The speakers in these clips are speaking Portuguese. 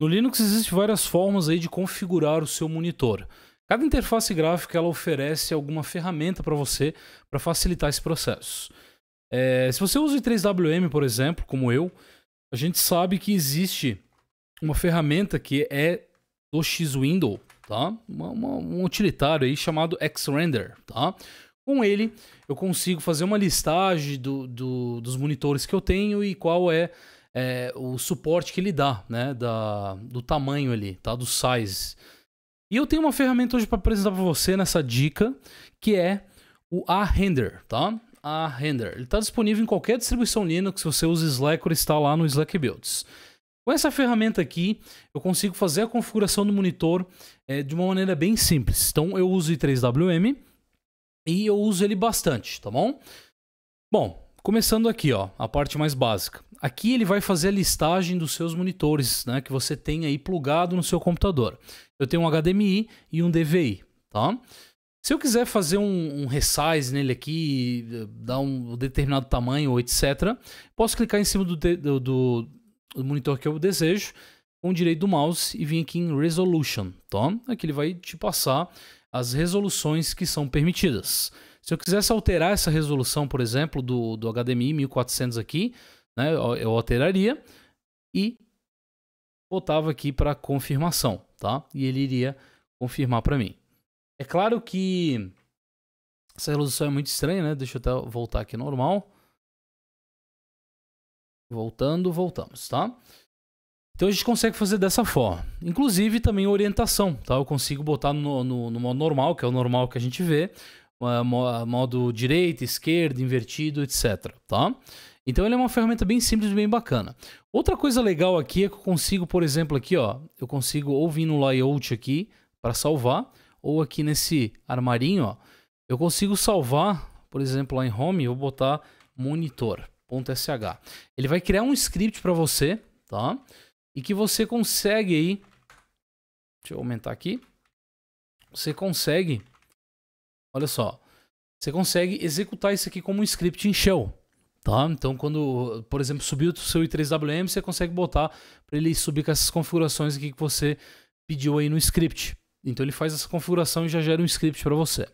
No Linux existem várias formas aí de configurar o seu monitor. Cada interface gráfica ela oferece alguma ferramenta para você para facilitar esse processo. É, se você usa o 3WM, por exemplo, como eu, a gente sabe que existe uma ferramenta que é do Window, tá? Uma, uma, um utilitário aí chamado XRender, tá? Com ele, eu consigo fazer uma listagem do, do, dos monitores que eu tenho e qual é é, o suporte que ele dá, né? Da, do tamanho ali, tá? Do size. E eu tenho uma ferramenta hoje para apresentar para você nessa dica, que é o ahender, tá? Ahender. Ele está disponível em qualquer distribuição Linux, se você usa Slack ou está lá no Slack Builds. Com essa ferramenta aqui, eu consigo fazer a configuração do monitor é, de uma maneira bem simples. Então, eu uso o i3WM e eu uso ele bastante, tá bom? Bom, começando aqui, ó, a parte mais básica. Aqui ele vai fazer a listagem dos seus monitores, né, que você tem aí plugado no seu computador. Eu tenho um HDMI e um DVI, tá? Se eu quiser fazer um, um resize nele aqui, dar um determinado tamanho, ou etc., posso clicar em cima do, de, do, do, monitor que eu desejo, com o direito do mouse e vir aqui em Resolution, tá? Aqui ele vai te passar as resoluções que são permitidas. Se eu quisesse alterar essa resolução, por exemplo, do, do HDMI 1400 aqui, né? Eu alteraria e botava aqui para confirmação, tá? E ele iria confirmar para mim. É claro que essa resolução é muito estranha, né? Deixa eu até voltar aqui normal. Voltando, voltamos, tá? Então a gente consegue fazer dessa forma. Inclusive também orientação, tá? Eu consigo botar no, no, no modo normal, que é o normal que a gente vê, eh, modo direita, esquerda, invertido, etc, tá? Então ele é uma ferramenta bem simples e bem bacana. Outra coisa legal aqui é que eu consigo, por exemplo, aqui, ó, eu consigo ou vir no layout aqui para salvar, ou aqui nesse armarinho, ó, eu consigo salvar, por exemplo, lá em home, eu vou botar monitor.sh. Ele vai criar um script para você, tá? E que você consegue aí Deixa eu aumentar aqui. Você consegue Olha só, você consegue executar isso aqui como um script em shell. Tá? Então, quando, por exemplo, subiu o seu i3WM, você consegue botar para ele subir com essas configurações aqui que você pediu aí no script. Então, ele faz essa configuração e já gera um script para você.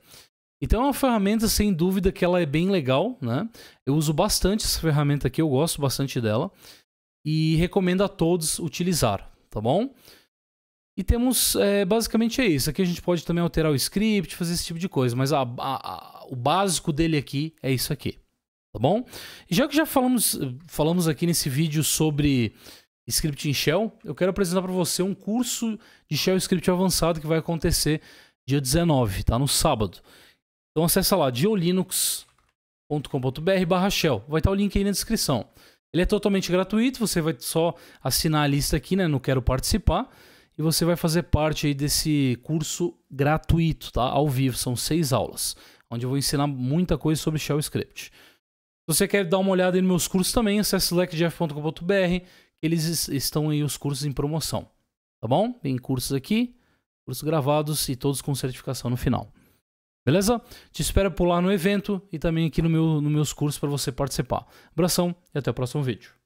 Então, é uma ferramenta, sem dúvida, que ela é bem legal. Né? Eu uso bastante essa ferramenta aqui, eu gosto bastante dela. E recomendo a todos utilizar, tá bom? E temos, é, basicamente é isso. Aqui a gente pode também alterar o script, fazer esse tipo de coisa. Mas a, a, a, o básico dele aqui é isso aqui tá bom? já que já falamos, falamos aqui nesse vídeo sobre script em shell, eu quero apresentar para você um curso de shell script avançado que vai acontecer dia 19, tá? No sábado. Então acessa lá diolinux.com.br barra shell. Vai estar o link aí na descrição. Ele é totalmente gratuito, você vai só assinar a lista aqui, né? Não quero participar. E você vai fazer parte aí desse curso gratuito, tá? Ao vivo, são seis aulas, onde eu vou ensinar muita coisa sobre shell script. Se você quer dar uma olhada nos meus cursos também, acesse lecjeff.com.br, eles estão aí os cursos em promoção. Tá bom? Tem cursos aqui, cursos gravados e todos com certificação no final. Beleza? Te espero por lá no evento e também aqui no meu, nos meus cursos para você participar. Abração e até o próximo vídeo.